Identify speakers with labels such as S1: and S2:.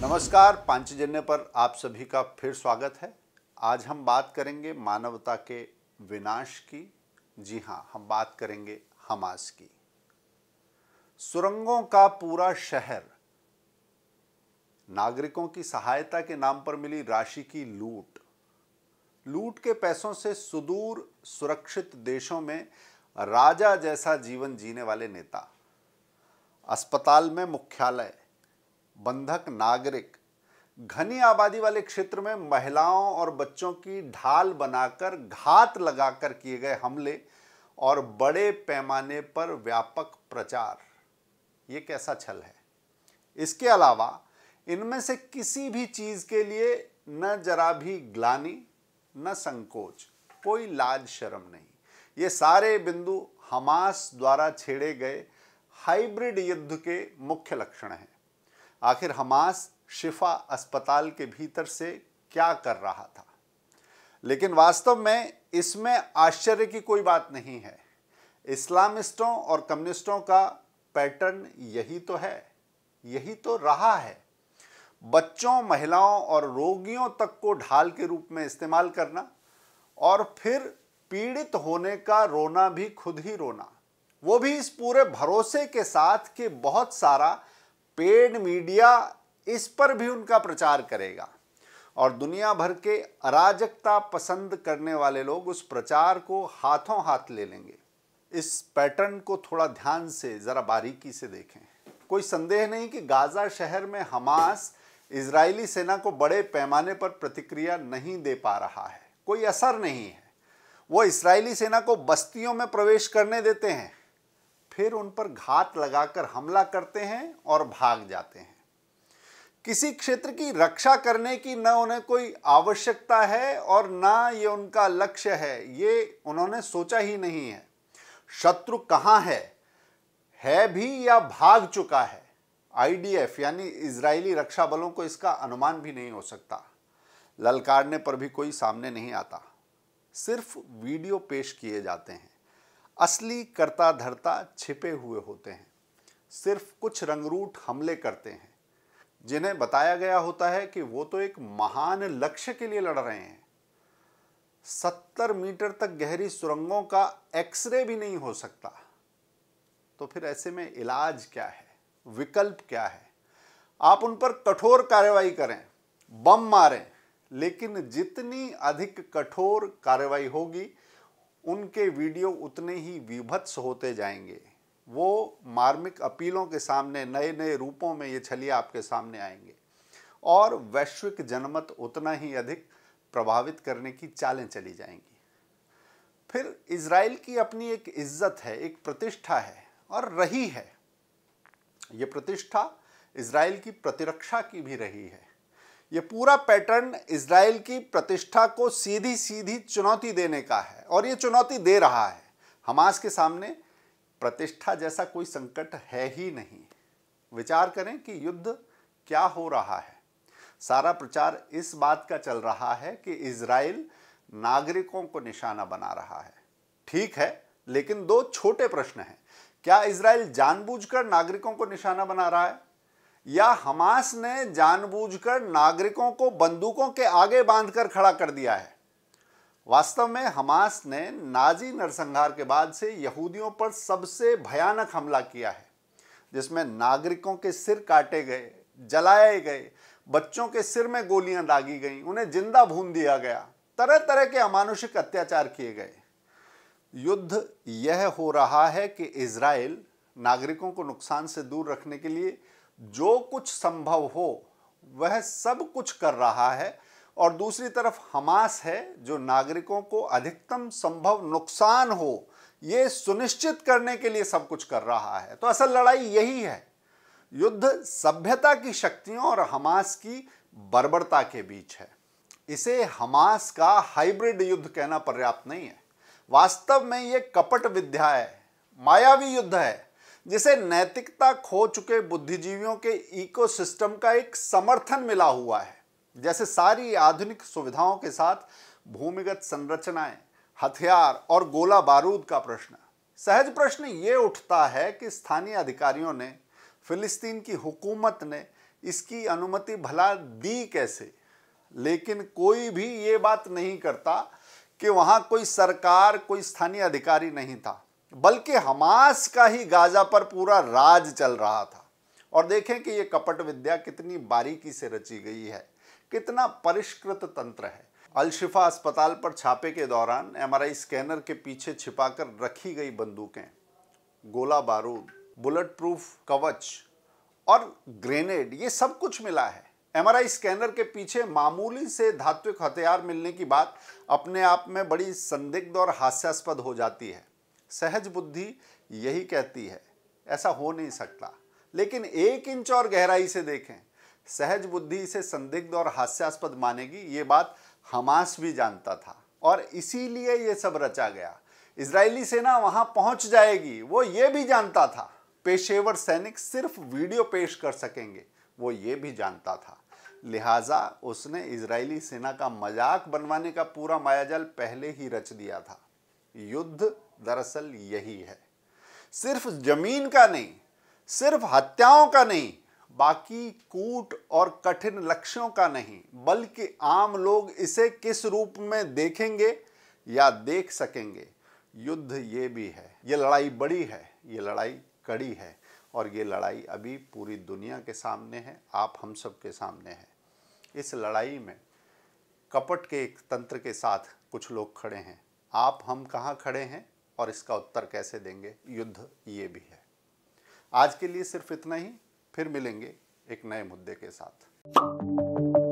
S1: नमस्कार पांचजन्य पर आप सभी का फिर स्वागत है आज हम बात करेंगे मानवता के विनाश की जी हाँ हम बात करेंगे हमास की सुरंगों का पूरा शहर नागरिकों की सहायता के नाम पर मिली राशि की लूट लूट के पैसों से सुदूर सुरक्षित देशों में राजा जैसा जीवन जीने वाले नेता अस्पताल में मुख्यालय बंधक नागरिक घनी आबादी वाले क्षेत्र में महिलाओं और बच्चों की ढाल बनाकर घात लगाकर किए गए हमले और बड़े पैमाने पर व्यापक प्रचार ये कैसा छल है इसके अलावा इनमें से किसी भी चीज़ के लिए न जरा भी ग्लानी न संकोच कोई लाज शर्म नहीं ये सारे बिंदु हमास द्वारा छेड़े गए हाइब्रिड युद्ध के मुख्य लक्षण हैं आखिर हमास शिफा अस्पताल के भीतर से क्या कर रहा था लेकिन वास्तव में इसमें आश्चर्य की कोई बात नहीं है इस्लामिस्टों और कम्युनिस्टों का पैटर्न यही तो है यही तो रहा है बच्चों महिलाओं और रोगियों तक को ढाल के रूप में इस्तेमाल करना और फिर पीड़ित होने का रोना भी खुद ही रोना वो भी इस पूरे भरोसे के साथ कि बहुत सारा पेड मीडिया इस पर भी उनका प्रचार करेगा और दुनिया भर के अराजकता पसंद करने वाले लोग उस प्रचार को हाथों हाथ ले लेंगे इस पैटर्न को थोड़ा ध्यान से ज़रा बारीकी से देखें कोई संदेह नहीं कि गाज़ा शहर में हमास इजरायली सेना को बड़े पैमाने पर प्रतिक्रिया नहीं दे पा रहा है कोई असर नहीं है वो इसराइली सेना को बस्तियों में प्रवेश करने देते हैं फिर उन पर घात लगाकर हमला करते हैं और भाग जाते हैं किसी क्षेत्र की रक्षा करने की न उन्हें कोई आवश्यकता है और ना ये उनका लक्ष्य है ये उन्होंने सोचा ही नहीं है शत्रु कहाँ है है भी या भाग चुका है आईडीएफ यानी इजरायली रक्षा बलों को इसका अनुमान भी नहीं हो सकता ललकारने पर भी कोई सामने नहीं आता सिर्फ वीडियो पेश किए जाते हैं असली करता धरता छिपे हुए होते हैं सिर्फ कुछ रंगरूट हमले करते हैं जिन्हें बताया गया होता है कि वो तो एक महान लक्ष्य के लिए लड़ रहे हैं सत्तर मीटर तक गहरी सुरंगों का एक्सरे भी नहीं हो सकता तो फिर ऐसे में इलाज क्या है विकल्प क्या है आप उन पर कठोर कार्रवाई करें बम मारें लेकिन जितनी अधिक कठोर कार्रवाई होगी उनके वीडियो उतने ही विभत्स होते जाएंगे वो मार्मिक अपीलों के सामने नए नए रूपों में ये छलिए आपके सामने आएंगे और वैश्विक जनमत उतना ही अधिक प्रभावित करने की चालें चली जाएंगी फिर इसराइल की अपनी एक इज्जत है एक प्रतिष्ठा है और रही है ये प्रतिष्ठा इसराइल की प्रतिरक्षा की भी रही है ये पूरा पैटर्न इसराइल की प्रतिष्ठा को सीधी सीधी चुनौती देने का है और ये चुनौती दे रहा है हमास के सामने प्रतिष्ठा जैसा कोई संकट है ही नहीं विचार करें कि युद्ध क्या हो रहा है सारा प्रचार इस बात का चल रहा है कि इसराइल नागरिकों को निशाना बना रहा है ठीक है लेकिन दो छोटे प्रश्न हैं क्या इसराइल जानबूझकर नागरिकों को निशाना बना रहा है या हमास ने जानबूझकर नागरिकों को बंदूकों के आगे बांधकर खड़ा कर दिया है वास्तव में हमास ने नाजी नरसंहार के बाद से यहूदियों पर सबसे भयानक हमला किया है जिसमें नागरिकों के सिर काटे गए जलाए गए बच्चों के सिर में गोलियां दागी गईं उन्हें जिंदा भून दिया गया तरह तरह के अमानुषिक अत्याचार किए गए युद्ध यह हो रहा है कि इसराइल नागरिकों को नुकसान से दूर रखने के लिए जो कुछ संभव हो वह सब कुछ कर रहा है और दूसरी तरफ हमास है जो नागरिकों को अधिकतम संभव नुकसान हो ये सुनिश्चित करने के लिए सब कुछ कर रहा है तो असल लड़ाई यही है युद्ध सभ्यता की शक्तियों और हमास की बर्बरता के बीच है इसे हमास का हाइब्रिड युद्ध कहना पर्याप्त नहीं है वास्तव में ये कपट विद्या है मायावी युद्ध है जिसे नैतिकता खो चुके बुद्धिजीवियों के इकोसिस्टम का एक समर्थन मिला हुआ है जैसे सारी आधुनिक सुविधाओं के साथ भूमिगत संरचनाएं हथियार और गोला बारूद का प्रश्न सहज प्रश्न ये उठता है कि स्थानीय अधिकारियों ने फिलिस्तीन की हुकूमत ने इसकी अनुमति भला दी कैसे लेकिन कोई भी ये बात नहीं करता कि वहाँ कोई सरकार कोई स्थानीय अधिकारी नहीं था बल्कि हमास का ही गाजा पर पूरा राज चल रहा था और देखें कि ये कपट विद्या कितनी बारीकी से रची गई है कितना परिष्कृत तंत्र है अलशिफा अस्पताल पर छापे के दौरान एमआरआई स्कैनर के पीछे छिपाकर रखी गई बंदूकें गोला बारूद बुलेट प्रूफ कवच और ग्रेनेड ये सब कुछ मिला है एमआरआई स्कैनर के पीछे मामूली से धात्विक हथियार मिलने की बात अपने आप में बड़ी संदिग्ध और हास्यास्पद हो जाती है सहज बुद्धि यही कहती है ऐसा हो नहीं सकता लेकिन एक इंच और गहराई से देखें सहज बुद्धि इसे संदिग्ध और हास्यास्पद मानेगी ये बात हमास भी जानता था और इसीलिए ये सब रचा गया इजरायली सेना वहां पहुंच जाएगी वो ये भी जानता था पेशेवर सैनिक सिर्फ वीडियो पेश कर सकेंगे वो ये भी जानता था लिहाजा उसने इजरायली सेना का मजाक बनवाने का पूरा मायाजाल पहले ही रच दिया था युद्ध दरअसल यही है सिर्फ जमीन का नहीं सिर्फ हत्याओं का नहीं बाकी कूट और कठिन लक्ष्यों का नहीं बल्कि आम लोग इसे किस रूप में देखेंगे या देख सकेंगे युद्ध ये भी है ये लड़ाई बड़ी है ये लड़ाई कड़ी है और ये लड़ाई अभी पूरी दुनिया के सामने है आप हम सब के सामने है इस लड़ाई में कपट के एक तंत्र के साथ कुछ लोग खड़े हैं आप हम कहाँ खड़े हैं और इसका उत्तर कैसे देंगे युद्ध ये भी है आज के लिए सिर्फ इतना ही फिर मिलेंगे एक नए मुद्दे के साथ